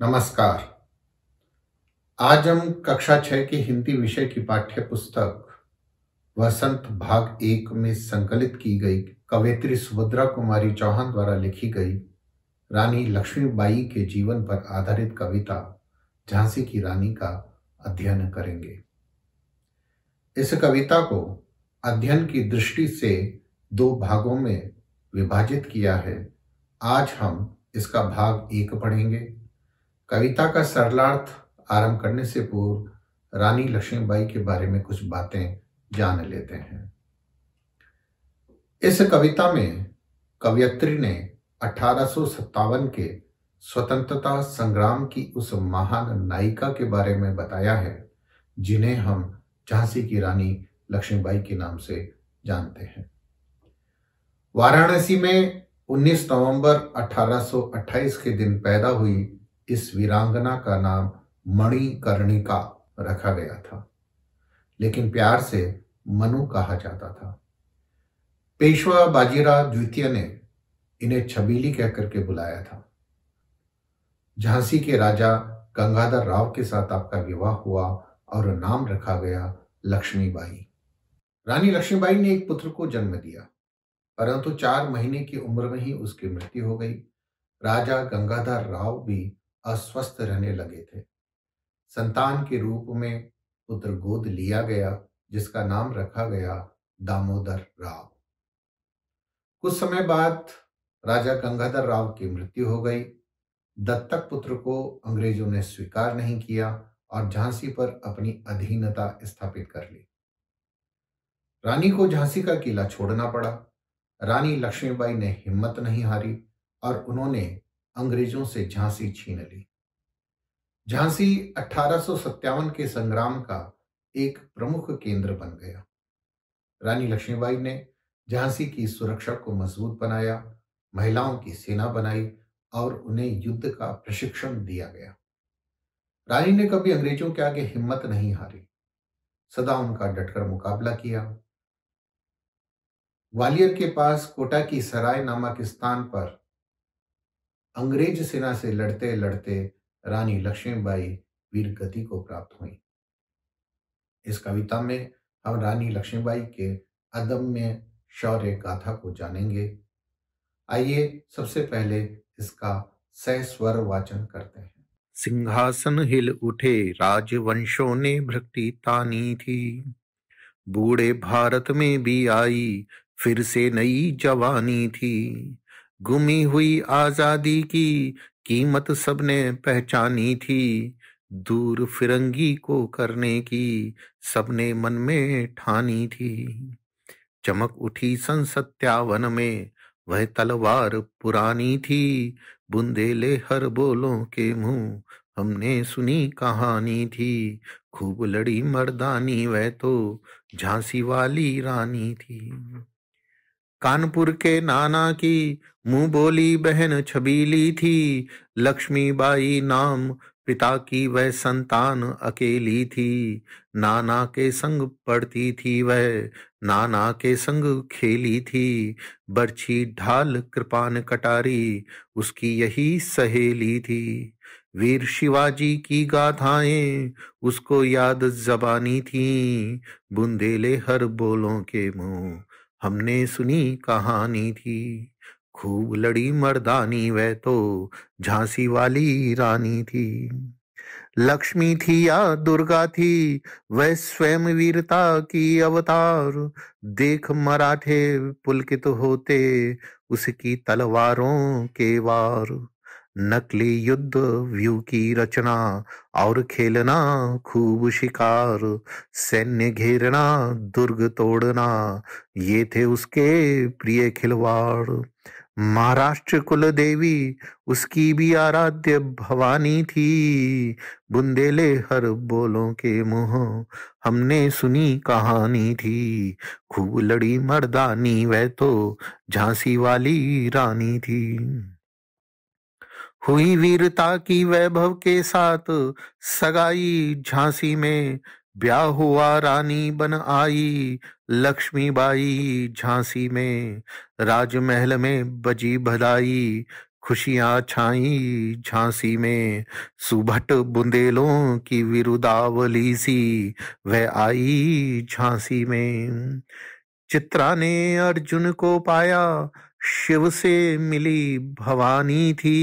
नमस्कार आज हम कक्षा छह की हिंदी विषय की पाठ्य पुस्तक वसंत भाग एक में संकलित की गई कवयित्री सुभद्रा कुमारी चौहान द्वारा लिखी गई रानी लक्ष्मीबाई के जीवन पर आधारित कविता झांसी की रानी का अध्ययन करेंगे इस कविता को अध्ययन की दृष्टि से दो भागों में विभाजित किया है आज हम इसका भाग एक पढ़ेंगे कविता का सरलार्थ आरंभ करने से पूर्व रानी लक्ष्मीबाई के बारे में कुछ बातें जान लेते हैं इस कविता में कवयत्री ने अठारह के स्वतंत्रता संग्राम की उस महान नायिका के बारे में बताया है जिन्हें हम झांसी की रानी लक्ष्मीबाई के नाम से जानते हैं वाराणसी में 19 नवंबर 1828 के दिन पैदा हुई इस वीरांगना का नाम मणिकर्णिका रखा गया था लेकिन प्यार से मनु कहा जाता था पेशवा बाजीराव द्वितीय ने इन्हें छबीली कहकर के बुलाया था झांसी के राजा गंगाधर राव के साथ आपका विवाह हुआ और नाम रखा गया लक्ष्मीबाई रानी लक्ष्मीबाई ने एक पुत्र को जन्म दिया परंतु चार महीने की उम्र में ही उसकी मृत्यु हो गई राजा गंगाधर राव भी अस्वस्थ रहने लगे थे संतान के रूप में पुत्र गोद लिया गया जिसका नाम रखा गया दामोदर राव कुछ समय बाद राजा गंगाधर राव की मृत्यु हो गई दत्तक पुत्र को अंग्रेजों ने स्वीकार नहीं किया और झांसी पर अपनी अधीनता स्थापित कर ली रानी को झांसी का किला छोड़ना पड़ा रानी लक्ष्मीबाई ने हिम्मत नहीं हारी और उन्होंने अंग्रेजों से झांसी छीन ली झांसी अठारह के संग्राम का एक प्रमुख केंद्र बन गया रानी लक्ष्मीबाई ने झांसी की सुरक्षा को मजबूत बनाया महिलाओं की सेना बनाई और उन्हें युद्ध का प्रशिक्षण दिया गया रानी ने कभी अंग्रेजों के आगे हिम्मत नहीं हारी सदा उनका डटकर मुकाबला किया ग्वालियर के पास कोटा की सराय नामक स्थान पर अंग्रेज सेना से लड़ते लड़ते रानी लक्ष्मीबाई वीर गति को प्राप्त हुई इस कविता में हम रानी लक्ष्मीबाई के अदम्य शौर्य गाथा को जानेंगे आइए सबसे पहले इसका सस्वर वाचन करते हैं सिंहासन हिल उठे राजवंशों ने भक्ति तानी थी बूढ़े भारत में भी आई फिर से नई जवानी थी गुमी हुई आजादी की कीमत सबने पहचानी थी दूर फिरंगी को करने की सबने मन में ठानी थी चमक उठी सन सत्यावन में वह तलवार पुरानी थी बुंदेले हर बोलों के मुंह हमने सुनी कहानी थी खूब लड़ी मर्दानी वह तो झांसी वाली रानी थी कानपुर के नाना की मुंह बोली बहन छबीली थी लक्ष्मी बाई नाम पिता की वह संतान अकेली थी नाना के संग पढ़ती थी वह नाना के संग खेली थी बर्छी ढाल कृपान कटारी उसकी यही सहेली थी वीर शिवाजी की गाथाएं उसको याद जबानी थी बुंदेले हर बोलों के मुंह हमने सुनी कहानी थी खूब लड़ी मर्दानी वह तो झांसी वाली रानी थी लक्ष्मी थी या दुर्गा थी वह स्वयं वीरता की अवतार देख मराठे पुलकित होते उसकी तलवारों के वार नकली युद्ध व्यू की रचना और खेलना खूब शिकार सैन्य घेरना दुर्ग तोड़ना ये थे उसके प्रिय खिलवाड़ महाराष्ट्र कुल देवी उसकी भी आराध्य भवानी थी बुंदेले हर बोलों के मुंह हमने सुनी कहानी थी खूब लड़ी मर्दानी वह तो झांसी वाली रानी थी हुई वीरता की वैभव के साथ सगाई झांसी में ब्याह हुआ रानी बन आई लक्ष्मीबाई झांसी में राजमहल में बजी भदाई खुशियां छाई झांसी में सुभट बुंदेलों की विरुदावली सी वह आई झांसी में चित्रा ने अर्जुन को पाया शिव से मिली भवानी थी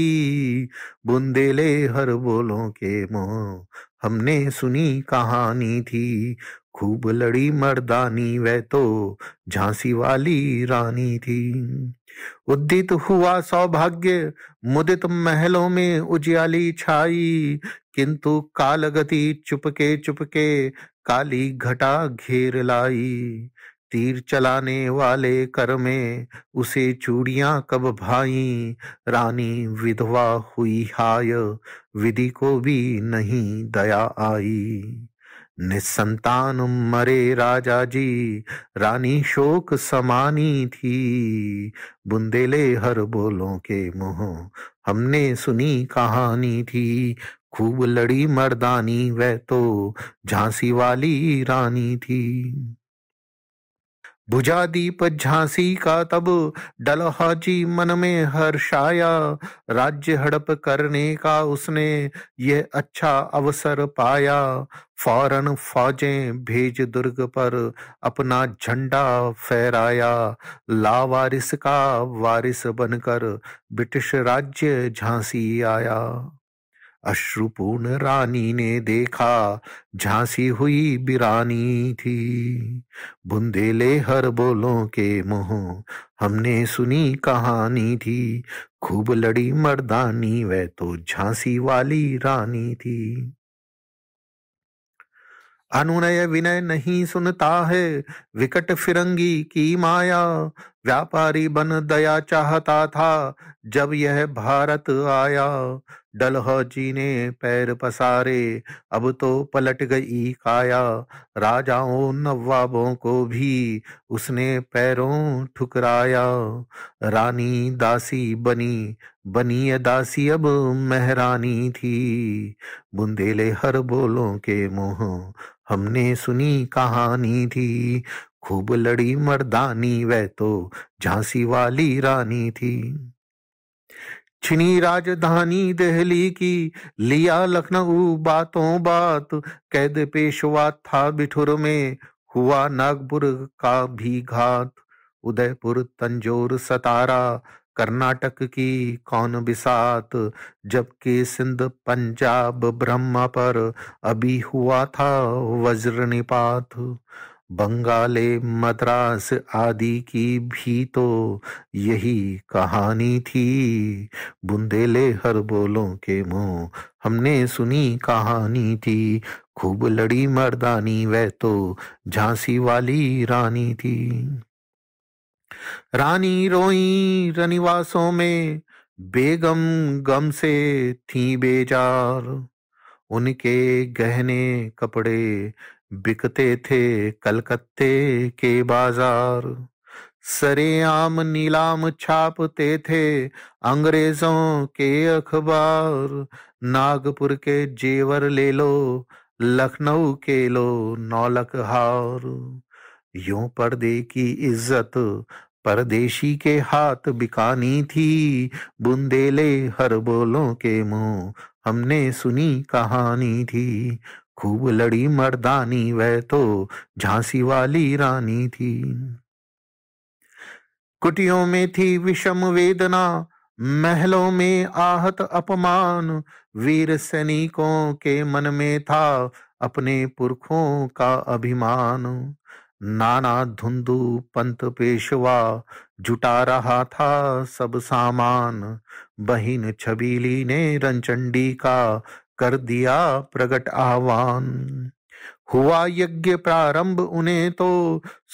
बुंदेले हर बोलों के मोह हमने सुनी कहानी थी खूब लड़ी मर्दानी वह तो झांसी वाली रानी थी उद्दित हुआ सौभाग्य मुदित महलों में उजियाली छाई किंतु कालगति चुपके चुपके काली घटा घेर लाई तीर चलाने वाले कर में उसे चूड़ियां कब भाई रानी विधवा हुई हाय विधि को भी नहीं दया आई निसंतान मरे राजा जी रानी शोक समानी थी बुंदेले हर बोलों के मुंह हमने सुनी कहानी थी खूब लड़ी मर्दानी वह तो झांसी वाली रानी थी भुजा दीप झांसी का तब डलहाजी मन में हर्षाया राज्य हड़प करने का उसने यह अच्छा अवसर पाया फौरन फौजें भेज दुर्ग पर अपना झंडा फहराया लावारिस का वारिस बनकर ब्रिटिश राज्य झांसी आया अश्रुपूर्ण रानी ने देखा झांसी हुई बिरानी थी बुंदेले हर बोलों के मोह हमने सुनी कहानी थी खूब लड़ी मर्दानी वह तो झांसी वाली रानी थी अनुनय विनय नहीं सुनता है विकट फिरंगी की माया व्यापारी बन दया चाहता था जब यह भारत आया डलहौजी ने पैर पसारे अब तो पलट गई काया राजाओं नवाबों को भी उसने पैरों ठुकराया रानी दासी बनी बनी दासी अब महरानी थी बुंदेले हर बोलों के मोह हमने सुनी कहानी थी खूब लड़ी मर्दानी वह तो झांसी वाली रानी थी छिनी राजधानी दहली की लिया लखनऊ बातों बात कैद पेशवा था बिठुर में हुआ नागपुर का भी घात उदयपुर तंजोर सतारा कर्नाटक की कौन बिसात जबकि सिंध पंजाब ब्रह्म पर अभी हुआ था वज्र निपात बंगाले मद्रास आदि की भी तो यही कहानी थी बुंदेले हर बोलों के मुंह हमने सुनी कहानी थी खूब लड़ी मर्दानी वह तो झांसी वाली रानी थी रानी रोई रनिवासों में बेगम गम से थी बेजार उनके गहने कपड़े बिकते थे कलकत्ते के बाजार सरेआम नीलाम छापते थे अंग्रेजों के अखबार नागपुर के जेवर ले लो लखनऊ के लो हार यूं पर्दे की इज्जत परदेशी के हाथ बिकानी थी बुंदेले हर बोलों के मुंह हमने सुनी कहानी थी खूब लड़ी मर्दानी वह तो झांसी वाली रानी थी कुटियों में थी विषम वेदना महलों में आहत अपमान वीर सैनिकों के मन में था अपने पुरखों का अभिमान नाना धुंधु पंत पेशवा जुटा रहा था सब सामान बहिन छबीली ने रनचंडी का कर दिया प्रगट आह्वान हुआ यज्ञ प्रारंभ उन्हें तो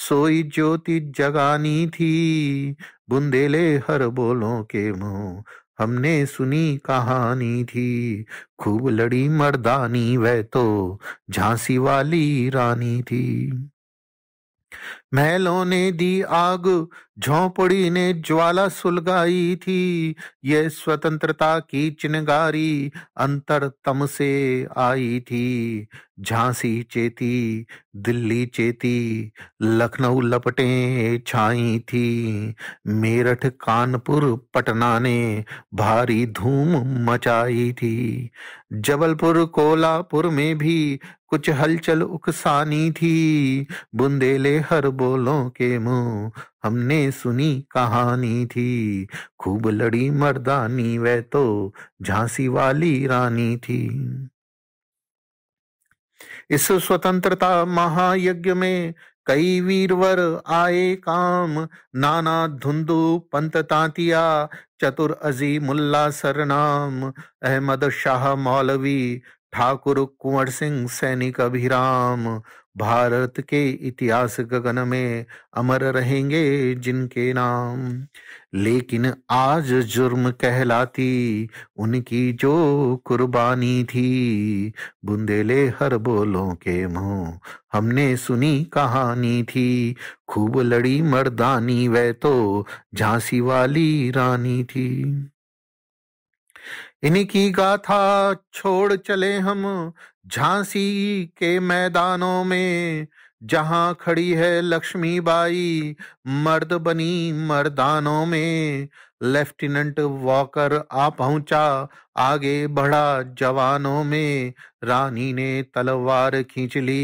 सोई ज्योति जगानी थी बुंदेले हर बोलों के मुंह हमने सुनी कहानी थी खूब लड़ी मर्दानी वह तो झांसी वाली रानी थी महलों ने दी आग झोंपड़ी ने ज्वाला सुलगाई थी ये स्वतंत्रता की चिनगारी अंतर तम से आई थी झांसी चेती दिल्ली चेती लखनऊ लपटे छाई थी मेरठ कानपुर पटना ने भारी धूम मचाई थी जबलपुर कोलापुर में भी कुछ हलचल उकसानी थी बुंदेले हर बोलों के मुंह हमने सुनी कहानी थी खूब लड़ी मर्दानी वह तो झांसी वाली रानी थी इस स्वतंत्रता महायज्ञ में कई वीरवर आए काम नाना धुंधु पंत तांतिया चतुर अजी मुल्ला सरनाम अहमद शाह मौलवी ठाकुर कुंवर सिंह सैनिक अभिराम भारत के इतिहास गगन में अमर रहेंगे जिनके नाम लेकिन आज जुर्म कहलाती उनकी जो कुर्बानी थी बुंदेले हर बोलों के मुंह हमने सुनी कहानी थी खूब लड़ी मर्दानी वह तो झांसी वाली रानी थी इन्हीं की गाथा छोड़ चले हम झांसी के मैदानों में जहां खड़ी है लक्ष्मी बाई मर्द बनी मर्दानों में लेफ्टिनेंट वॉकर आ पहुंचा आगे बढ़ा जवानों में रानी ने तलवार खींच ली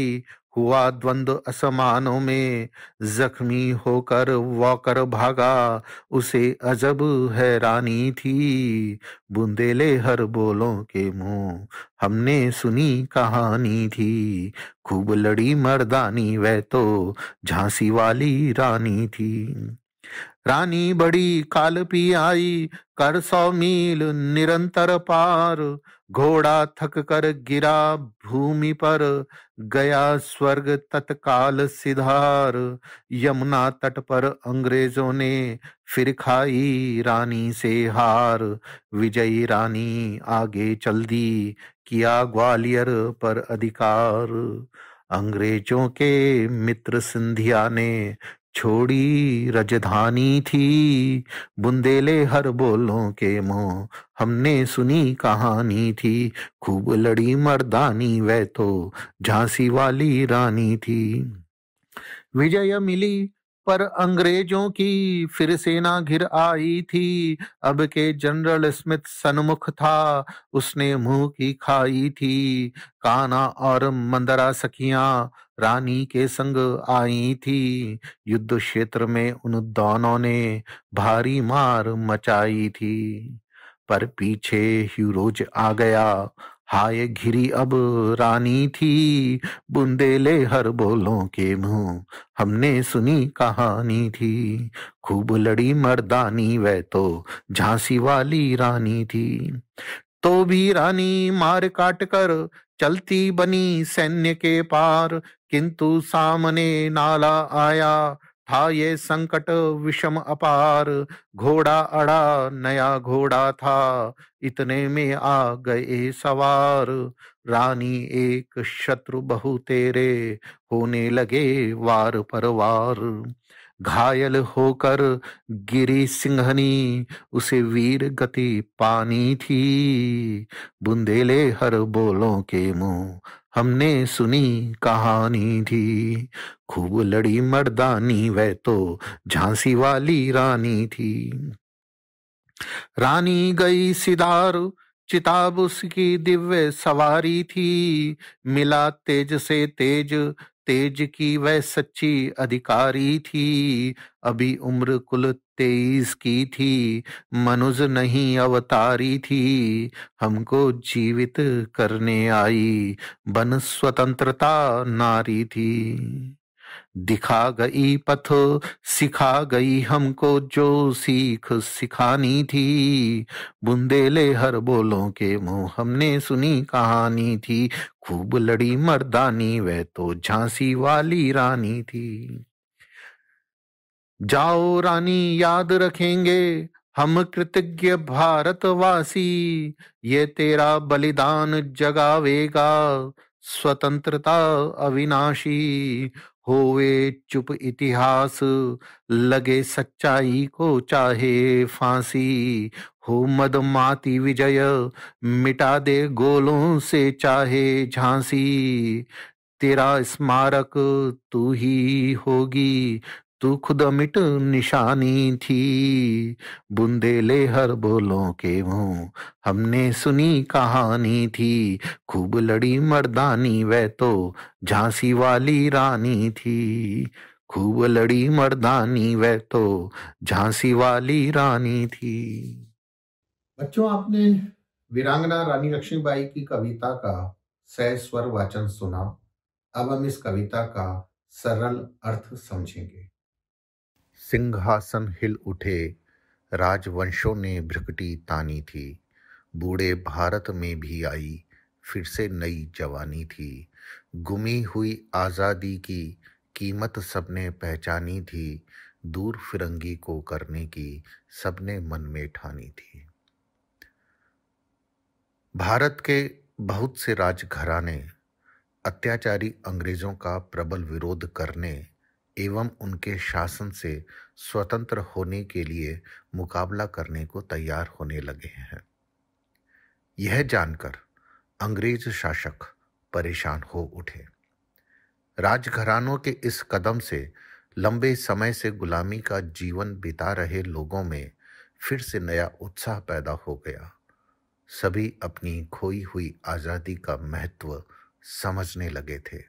हुआ द्वंद असमानों में जख्मी होकर वॉकर भागा उसे अजब हैरानी थी बुंदेले हर बोलों के मुंह हमने सुनी कहानी थी खूब लड़ी मर्दानी वह तो झांसी वाली रानी थी रानी बड़ी काल पी आई कर सौ मील निरंतर पार घोड़ा थक कर गिरा भूमि पर गया स्वर्ग तत्काल सिधार यमुना तट पर अंग्रेजों ने फिर खाई रानी से हार विजयी रानी आगे चल दी किया ग्वालियर पर अधिकार अंग्रेजों के मित्र सिंधिया ने छोड़ी रजधानी थी बुंदेले हर बोलों के मोह हमने सुनी कहानी थी खूब लड़ी मर्दानी वह तो झांसी वाली रानी थी विजय मिली पर अंग्रेजों की फिर सेना घिर आई थी अब के जनरल स्मिथ सन्मुख था उसने मुंह की खाई थी काना और मंदरा सखियां रानी के संग आई थी युद्ध क्षेत्र में उन दोनों ने भारी मार मचाई थी पर पीछे ह्यूरोज आ गया हाय घिरी अब रानी थी बुंदेले हर बोलों के मुंह हमने सुनी कहानी थी खूब लड़ी मर्दानी वह तो झांसी वाली रानी थी तो भी रानी मार काट कर चलती बनी सैन्य के पार किंतु सामने नाला आया था ये संकट विषम अपार घोड़ा अड़ा नया घोड़ा था इतने में आ गए सवार रानी एक शत्रु बहु तेरे होने लगे वार परवार घायल होकर गिरी सिंहनी उसे वीर गति पानी थी बुंदेले हर बोलों के मुंह हमने सुनी कहानी थी खूब लड़ी मर्दानी वह तो झांसी वाली रानी थी रानी गई सिदार चिताब उसकी दिव्य सवारी थी मिला तेज से तेज तेज की वह सच्ची अधिकारी थी अभी उम्र कुल तेईस की थी मनुज नहीं अवतारी थी हमको जीवित करने आई बन स्वतंत्रता नारी थी दिखा गई पथ सिखा गई हमको जो सीख सिखानी थी बुंदेले हर बोलों के मुंह हमने सुनी कहानी थी खूब लड़ी मर्दानी वह तो झांसी वाली रानी थी जाओ रानी याद रखेंगे हम कृतज्ञ भारतवासी ये तेरा बलिदान जगावेगा स्वतंत्रता अविनाशी होवे चुप इतिहास लगे सच्चाई को चाहे फांसी हो मद माती विजय मिटा दे गोलों से चाहे झांसी तेरा स्मारक तू ही होगी तू खुद मिट निशानी थी बुंदेले हर बोलों के वो हमने सुनी कहानी थी खूब लड़ी मर्दानी वह तो झांसी वाली रानी थी खूब लड़ी मर्दानी वह तो झांसी वाली रानी थी बच्चों आपने वीरांगना रानी लक्ष्मीबाई की कविता का सह स्वर वाचन सुना अब हम इस कविता का सरल अर्थ समझेंगे सिंहासन हिल उठे राजवंशों ने भ्रिकटी तानी थी बूढ़े भारत में भी आई फिर से नई जवानी थी गुमी हुई आज़ादी की कीमत सबने पहचानी थी दूर फिरंगी को करने की सबने मन में ठानी थी भारत के बहुत से राजघराने अत्याचारी अंग्रेज़ों का प्रबल विरोध करने एवं उनके शासन से स्वतंत्र होने के लिए मुकाबला करने को तैयार होने लगे हैं यह जानकर अंग्रेज शासक परेशान हो उठे राजघरानों के इस कदम से लंबे समय से गुलामी का जीवन बिता रहे लोगों में फिर से नया उत्साह पैदा हो गया सभी अपनी खोई हुई आज़ादी का महत्व समझने लगे थे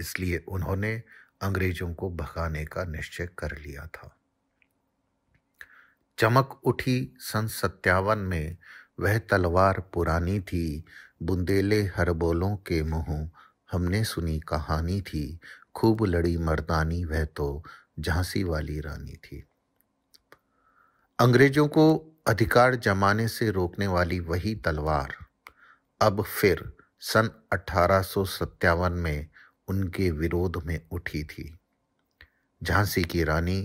इसलिए उन्होंने अंग्रेजों को भगाने का निश्चय कर लिया था चमक उठी सन सत्तावन में वह तलवार पुरानी थी बुंदेले हरबोलों के मुंह हमने सुनी कहानी थी खूब लड़ी मर्दानी वह तो झांसी वाली रानी थी अंग्रेजों को अधिकार जमाने से रोकने वाली वही तलवार अब फिर सन अठारह में उनके विरोध में उठी थी झांसी की रानी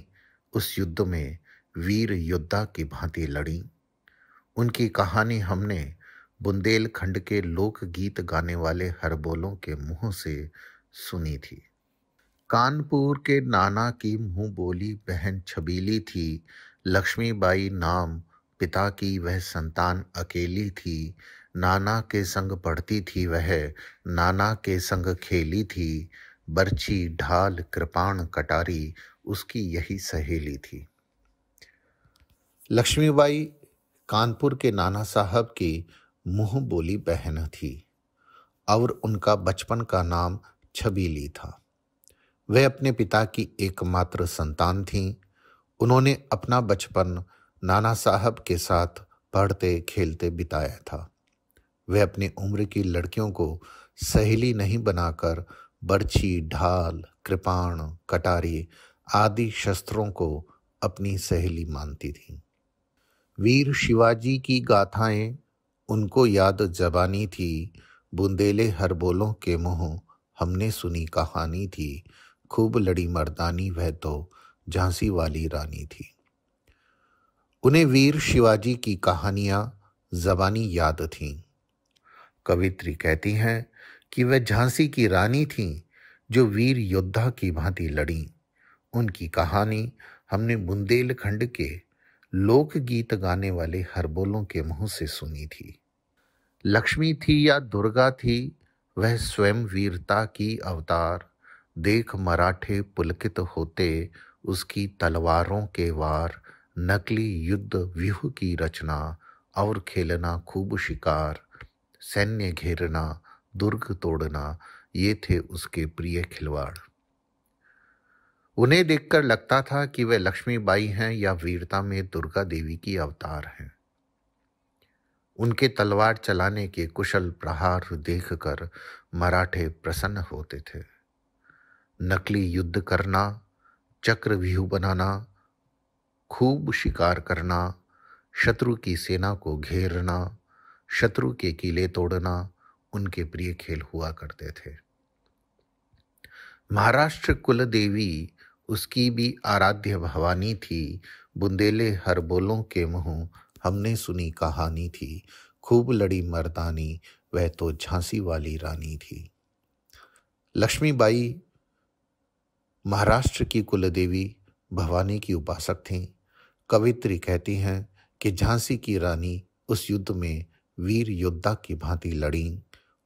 उस युद्ध में वीर योद्धा की भांति लड़ी उनकी कहानी हमने बुंदेलखंड के लोकगीत गाने वाले हरबोलों के मुंह से सुनी थी कानपुर के नाना की मुंह बोली बहन छबीली थी लक्ष्मीबाई नाम पिता की वह संतान अकेली थी नाना के संग पढ़ती थी वह नाना के संग खेली थी बर्छी ढाल कृपाण कटारी उसकी यही सहेली थी लक्ष्मीबाई कानपुर के नाना साहब की मुंह बोली बहन थी और उनका बचपन का नाम छबीली था वे अपने पिता की एकमात्र संतान थीं उन्होंने अपना बचपन नाना साहब के साथ पढ़ते खेलते बिताया था वे अपनी उम्र की लड़कियों को सहेली नहीं बनाकर बर्छी ढाल कृपाण कटारी आदि शस्त्रों को अपनी सहेली मानती थीं वीर शिवाजी की गाथाएं उनको याद जबानी थी बुंदेले हरबोलों के मुंह हमने सुनी कहानी थी खूब लड़ी मर्दानी वह तो झांसी वाली रानी थी उन्हें वीर शिवाजी की कहानियाँ जबानी याद थीं कवित्री कहती हैं कि वह झांसी की रानी थी जो वीर योद्धा की भांति लड़ी उनकी कहानी हमने बुंदेलखंड के लोकगीत गाने वाले हरबोलों के मुंह से सुनी थी लक्ष्मी थी या दुर्गा थी वह स्वयं वीरता की अवतार देख मराठे पुलकित होते उसकी तलवारों के वार नकली युद्ध व्यूह की रचना और खेलना खूब शिकार सैन्य घेरना दुर्ग तोड़ना ये थे उसके प्रिय खिलवाड़ उन्हें देखकर लगता था कि वे लक्ष्मीबाई हैं या वीरता में दुर्गा देवी की अवतार हैं उनके तलवार चलाने के कुशल प्रहार देखकर मराठे प्रसन्न होते थे नकली युद्ध करना चक्रव्यूह बनाना खूब शिकार करना शत्रु की सेना को घेरना शत्रु के किले तोड़ना उनके प्रिय खेल हुआ करते थे महाराष्ट्र कुल देवी उसकी भी आराध्य भवानी थी बुंदेले हर बोलों के मुंह हमने सुनी कहानी थी खूब लड़ी मर्दानी वह तो झांसी वाली रानी थी लक्ष्मीबाई महाराष्ट्र की कुल देवी भवानी की उपासक थीं कवित्री कहती हैं कि झांसी की रानी उस युद्ध में वीर योद्धा की भांति लड़ी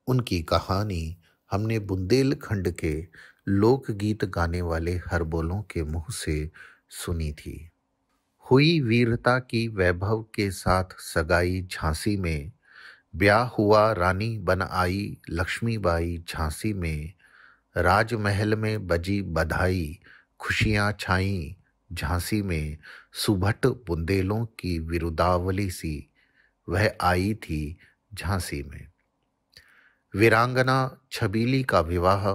उनकी कहानी हमने बुंदेलखंड के लोकगीत गाने वाले हरबोलों के मुंह से सुनी थी हुई वीरता की वैभव के साथ सगाई झांसी में ब्याह हुआ रानी बन आई लक्ष्मीबाई झांसी में राजमहल में बजी बधाई खुशियाँ छाई झांसी में सुभट बुंदेलों की विरुदावली सी वह आई थी झांसी में वीरांगना छबीली का विवाह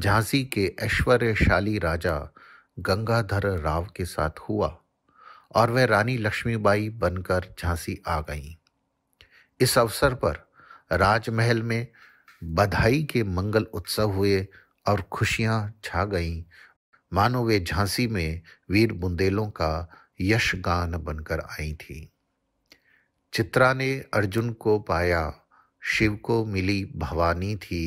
झांसी के ऐश्वर्यशाली राजा गंगाधर राव के साथ हुआ और वह रानी लक्ष्मीबाई बनकर झांसी आ गईं। इस अवसर पर राजमहल में बधाई के मंगल उत्सव हुए और खुशियां छा गईं मानो वे झांसी में वीर बुंदेलों का यशगान बनकर आई थीं चित्रा ने अर्जुन को पाया शिव को मिली भवानी थी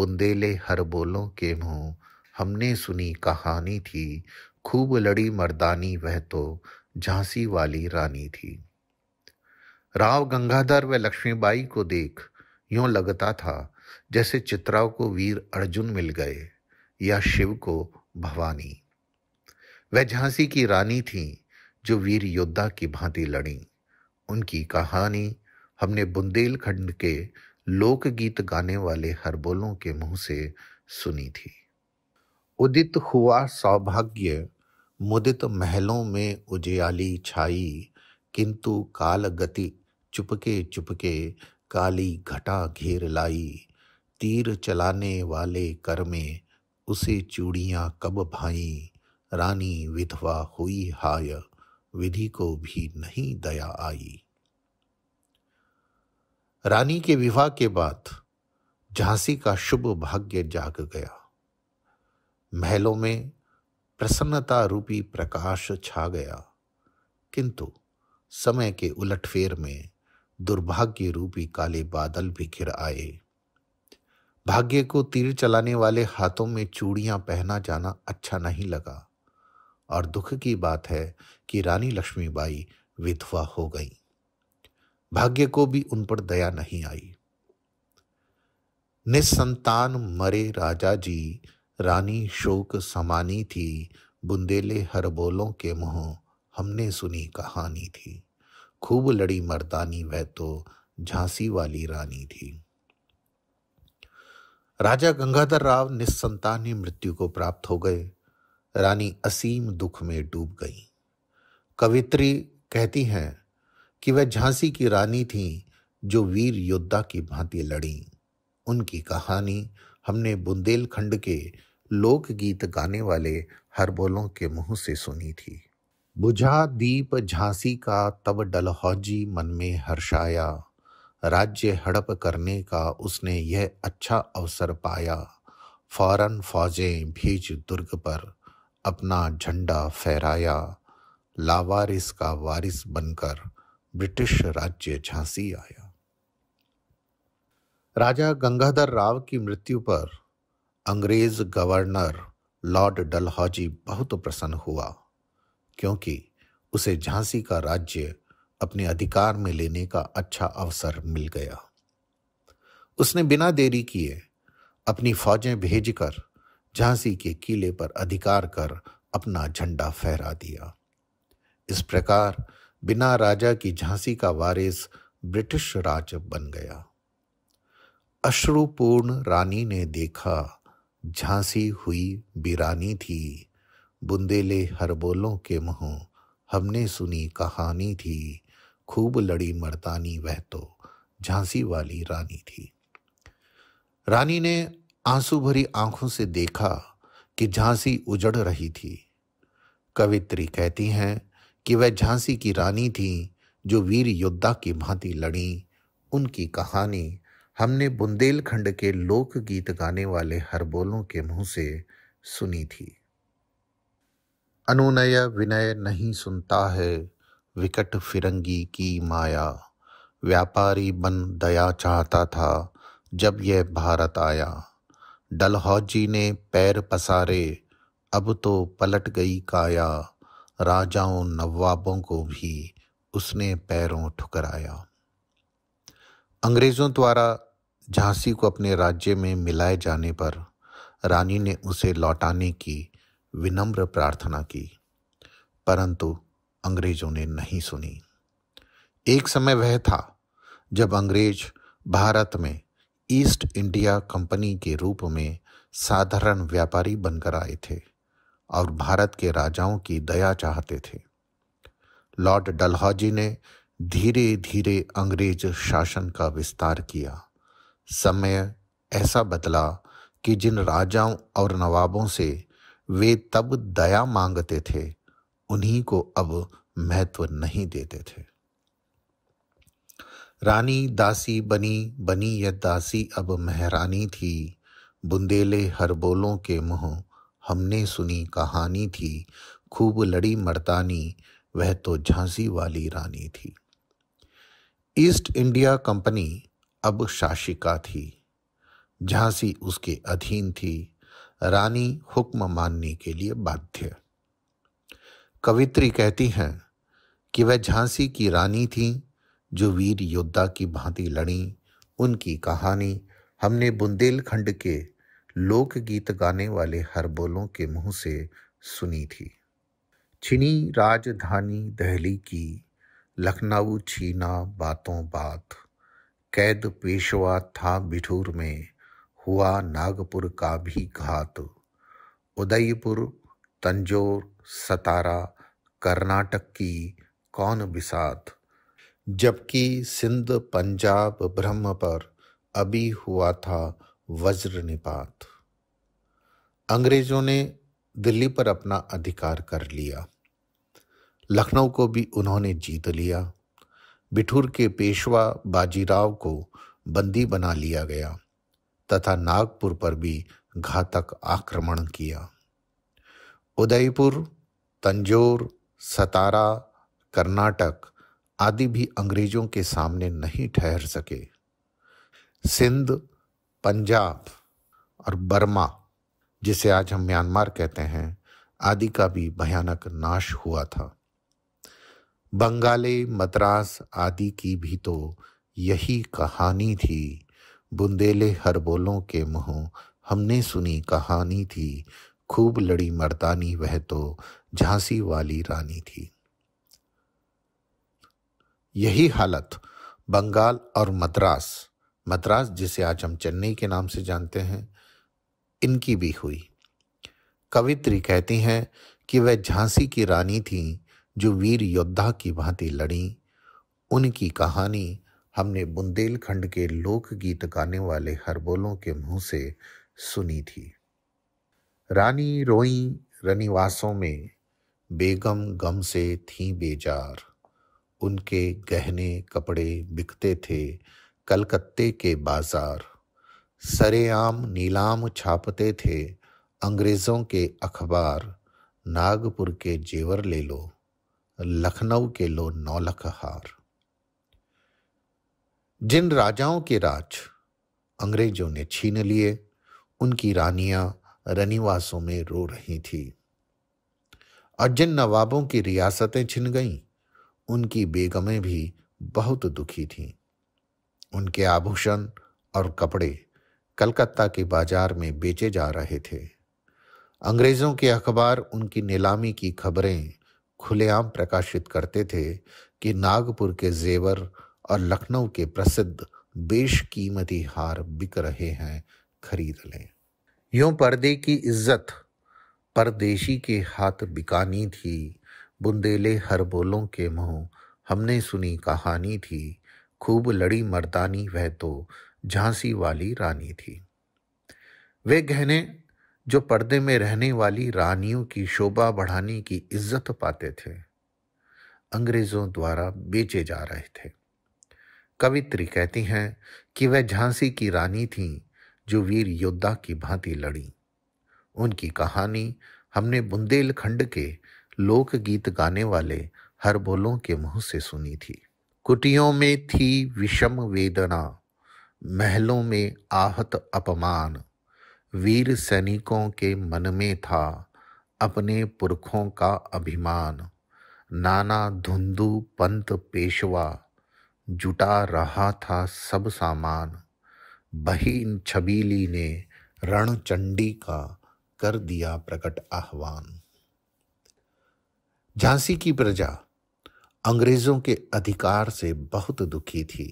बुंदेले हर बोलों के मुंह हमने सुनी कहानी थी खूब लड़ी मर्दानी वह तो झांसी वाली रानी थी राव गंगाधर व लक्ष्मीबाई को देख यूं लगता था जैसे चित्रा को वीर अर्जुन मिल गए या शिव को भवानी वह झांसी की रानी थी जो वीर योद्धा की भांति लड़ी उनकी कहानी हमने बुंदेलखंड के लोकगीत गाने वाले हरबोलों के मुंह से सुनी थी उदित हुआ सौभाग्य मुदित महलों में उजियाली छाई किंतु काल गति चुपके चुपके काली घटा घेर लाई तीर चलाने वाले कर में उसे चूड़ियाँ कब भाई रानी विधवा हुई हाय विधि को भी नहीं दया आई रानी के विवाह के बाद झांसी का शुभ भाग्य जाग गया महलों में प्रसन्नता रूपी प्रकाश छा गया किंतु समय के उलटफेर में दुर्भाग्य रूपी काले बादल भी घिर आए भाग्य को तीर चलाने वाले हाथों में चूड़ियां पहना जाना अच्छा नहीं लगा और दुख की बात है कि रानी लक्ष्मीबाई विधवा हो गई भाग्य को भी उन पर दया नहीं आई निसंतान मरे राजा जी रानी शोक समानी थी बुंदेले हर बोलों के मुंह हमने सुनी कहानी थी खूब लड़ी मर्दानी वह तो झांसी वाली रानी थी राजा गंगाधर राव निसंतान ही मृत्यु को प्राप्त हो गए रानी असीम दुख में डूब गई कवित्री कहती हैं कि वह झांसी की रानी थी जो वीर योद्धा की भांति लड़ी उनकी कहानी हमने बुंदेलखंड के लोकगीत गाने वाले हरबोलों के मुंह से सुनी थी बुझा दीप झांसी का तब डलहौजी मन में हर्षाया राज्य हड़प करने का उसने यह अच्छा अवसर पाया फौरन फौजें भेज दुर्ग पर अपना झंडा फहराया लावारिस का वारिस बनकर ब्रिटिश राज्य झांसी आया राजा गंगाधर राव की मृत्यु पर अंग्रेज गवर्नर लॉर्ड डलहौजी बहुत प्रसन्न हुआ क्योंकि उसे झांसी का राज्य अपने अधिकार में लेने का अच्छा अवसर मिल गया उसने बिना देरी किए अपनी फौजें भेजकर झांसी के किले पर अधिकार कर अपना झंडा फहरा दिया इस प्रकार बिना राजा की झांसी का वारिस ब्रिटिश राज बन गया अश्रुपूर्ण रानी ने देखा झांसी हुई बिरानी थी बुंदेले हरबोलों के मुंह हमने सुनी कहानी थी खूब लड़ी मरतानी वह तो झांसी वाली रानी थी रानी ने आंसू भरी आंखों से देखा कि झांसी उजड़ रही थी कवित्री कहती हैं कि वह झांसी की रानी थी जो वीर योद्धा की भांति लड़ी उनकी कहानी हमने बुंदेलखंड के लोकगीत गाने वाले हरबोलों के मुंह से सुनी थी अनुनय विनय नहीं सुनता है विकट फिरंगी की माया व्यापारी बन दया चाहता था जब यह भारत आया डलहौजी ने पैर पसारे अब तो पलट गई काया राजाओं नवाबों को भी उसने पैरों ठुकराया अंग्रेज़ों द्वारा झांसी को अपने राज्य में मिलाए जाने पर रानी ने उसे लौटाने की विनम्र प्रार्थना की परंतु अंग्रेज़ों ने नहीं सुनी एक समय वह था जब अंग्रेज भारत में ईस्ट इंडिया कंपनी के रूप में साधारण व्यापारी बनकर आए थे और भारत के राजाओं की दया चाहते थे लॉर्ड डलहौजी ने धीरे धीरे अंग्रेज शासन का विस्तार किया समय ऐसा बदला कि जिन राजाओं और नवाबों से वे तब दया मांगते थे उन्हीं को अब महत्व नहीं देते थे रानी दासी बनी बनी यह दासी अब महरानी थी बुंदेले हर बोलों के मुँह हमने सुनी कहानी थी खूब लड़ी मर्दानी वह तो झांसी वाली रानी थी ईस्ट इंडिया कंपनी अब शाशिका थी झांसी उसके अधीन थी रानी हुक्म मानने के लिए बाध्य कवित्री कहती हैं कि वह झांसी की रानी थी जो वीर योद्धा की भांति लड़ी उनकी कहानी हमने बुंदेलखंड के लोकगीत गाने वाले हरबोलों के मुंह से सुनी थी छिनी राजधानी दहली की लखनऊ छीना बातों बात कैद पेशवा था बिठूर में हुआ नागपुर का भी घात उदयपुर तंजोर सतारा कर्नाटक की कौन बिसात जबकि सिंध पंजाब ब्रह्म पर अभी हुआ था वज्र निपात अंग्रेजों ने दिल्ली पर अपना अधिकार कर लिया लखनऊ को भी उन्होंने जीत लिया बिठूर के पेशवा बाजीराव को बंदी बना लिया गया तथा नागपुर पर भी घातक आक्रमण किया उदयपुर तंजोर सतारा कर्नाटक आदि भी अंग्रेजों के सामने नहीं ठहर सके सिंध पंजाब और बर्मा जिसे आज हम म्यांमार कहते हैं आदि का भी भयानक नाश हुआ था बंगाले मद्रास आदि की भी तो यही कहानी थी बुंदेले हरबोलों के मुँह हमने सुनी कहानी थी खूब लड़ी मर्दानी वह तो झांसी वाली रानी थी यही हालत बंगाल और मद्रास मद्रास जिसे आज हम चेन्नई के नाम से जानते हैं इनकी भी हुई कवित्री कहती हैं कि वह झांसी की रानी थी जो वीर योद्धा की भांति लड़ी उनकी कहानी हमने बुंदेलखंड के लोकगीत गाने वाले हरबोलों के मुंह से सुनी थी रानी रोई रनिवासों में बेगम गम से थी बेजार उनके गहने कपड़े बिकते थे कलकत्ते के बाजार सरेआम नीलाम छापते थे अंग्रेज़ों के अखबार नागपुर के जेवर ले लो लखनऊ के लो नौलख हार जिन राजाओं के राज अंग्रेजों ने छीन लिए उनकी रानियां रनिवासों में रो रही थी और जिन नवाबों की रियासतें छिन गईं उनकी बेगमें भी बहुत दुखी थीं उनके आभूषण और कपड़े कलकत्ता के बाजार में बेचे जा रहे थे अंग्रेजों के अखबार उनकी नीलामी की खबरें खुलेआम प्रकाशित करते थे कि नागपुर के जेवर और लखनऊ के प्रसिद्ध बेश कीमती हार बिक रहे हैं खरीद लें यूं पर्दे की इज्जत परदेशी के हाथ बिकानी थी बुंदेले हर बोलों के मुँह हमने सुनी कहानी थी खूब लड़ी मर्दानी वह तो झांसी वाली रानी थी वे गहने जो पर्दे में रहने वाली रानियों की शोभा बढ़ाने की इज्जत पाते थे अंग्रेजों द्वारा बेचे जा रहे थे कवित्री कहती हैं कि वह झांसी की रानी थीं जो वीर योद्धा की भांति लड़ी उनकी कहानी हमने बुंदेलखंड के लोकगीत गाने वाले हर बोलों के मुंह से सुनी थी कुटियों में थी विषम वेदना महलों में आहत अपमान वीर सैनिकों के मन में था अपने पुरखों का अभिमान नाना धुंधु पंत पेशवा जुटा रहा था सब सामान बहीन छबीली ने रणचंडी का कर दिया प्रकट आह्वान झांसी की प्रजा अंग्रेजों के अधिकार से बहुत दुखी थी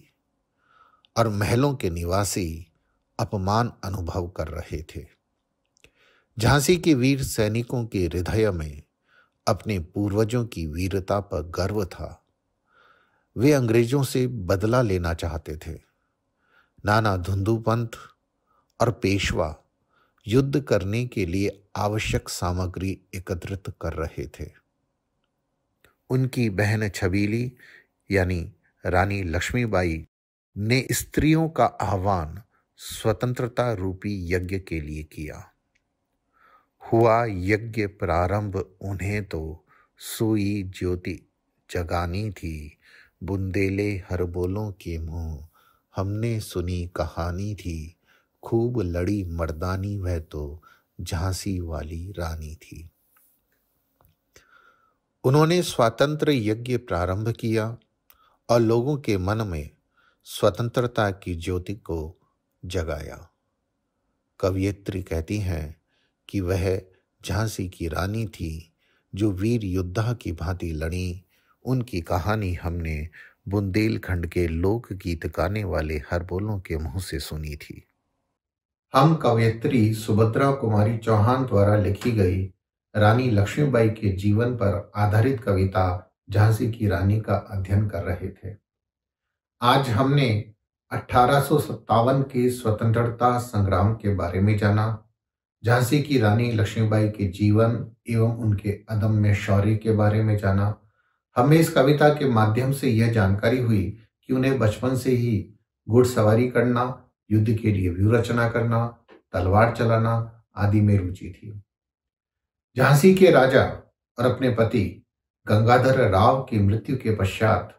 और महलों के निवासी अपमान अनुभव कर रहे थे झांसी के वीर सैनिकों के हृदय में अपने पूर्वजों की वीरता पर गर्व था वे अंग्रेजों से बदला लेना चाहते थे नाना धुंधुपंथ और पेशवा युद्ध करने के लिए आवश्यक सामग्री एकत्रित कर रहे थे उनकी बहन छबीली यानी रानी लक्ष्मीबाई ने स्त्रियों का आह्वान स्वतंत्रता रूपी यज्ञ के लिए किया हुआ यज्ञ प्रारंभ उन्हें तो सुई ज्योति जगानी थी बुंदेले हर बोलों के मुंह हमने सुनी कहानी थी खूब लड़ी मर्दानी वह तो झांसी वाली रानी थी उन्होंने स्वातंत्र यज्ञ प्रारंभ किया और लोगों के मन में स्वतंत्रता की ज्योति को जगाया कवियत्री कहती हैं कि वह झांसी की रानी थी जो वीर योद्धा की भांति लड़ी उनकी कहानी हमने बुंदेलखंड के लोकगीत गाने वाले हरबोलों के मुंह से सुनी थी हम कवयित्री सुभद्रा कुमारी चौहान द्वारा लिखी गई रानी लक्ष्मीबाई के जीवन पर आधारित कविता झांसी की रानी का अध्ययन कर रहे थे आज हमने अठारह के स्वतंत्रता संग्राम के बारे में जाना झांसी की रानी लक्ष्मीबाई के जीवन एवं उनके अदम्य शौर्य के बारे में जाना हमें इस कविता के माध्यम से यह जानकारी हुई कि उन्हें बचपन से ही घुड़सवारी करना युद्ध के लिए व्यूह रचना करना तलवार चलाना आदि में रुचि थी झांसी के राजा और अपने पति गंगाधर राव की मृत्यु के पश्चात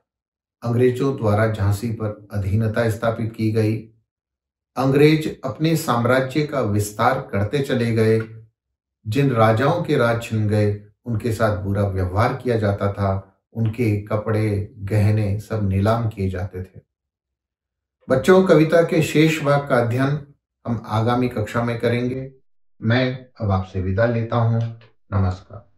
अंग्रेजों द्वारा झांसी पर अधीनता स्थापित की गई अंग्रेज अपने साम्राज्य का विस्तार करते चले गए जिन राजाओं के राज छिन गए उनके साथ बुरा व्यवहार किया जाता था उनके कपड़े गहने सब नीलाम किए जाते थे बच्चों कविता के शेष भाग का अध्ययन हम आगामी कक्षा में करेंगे मैं अब आपसे विदा लेता हूँ नमस्कार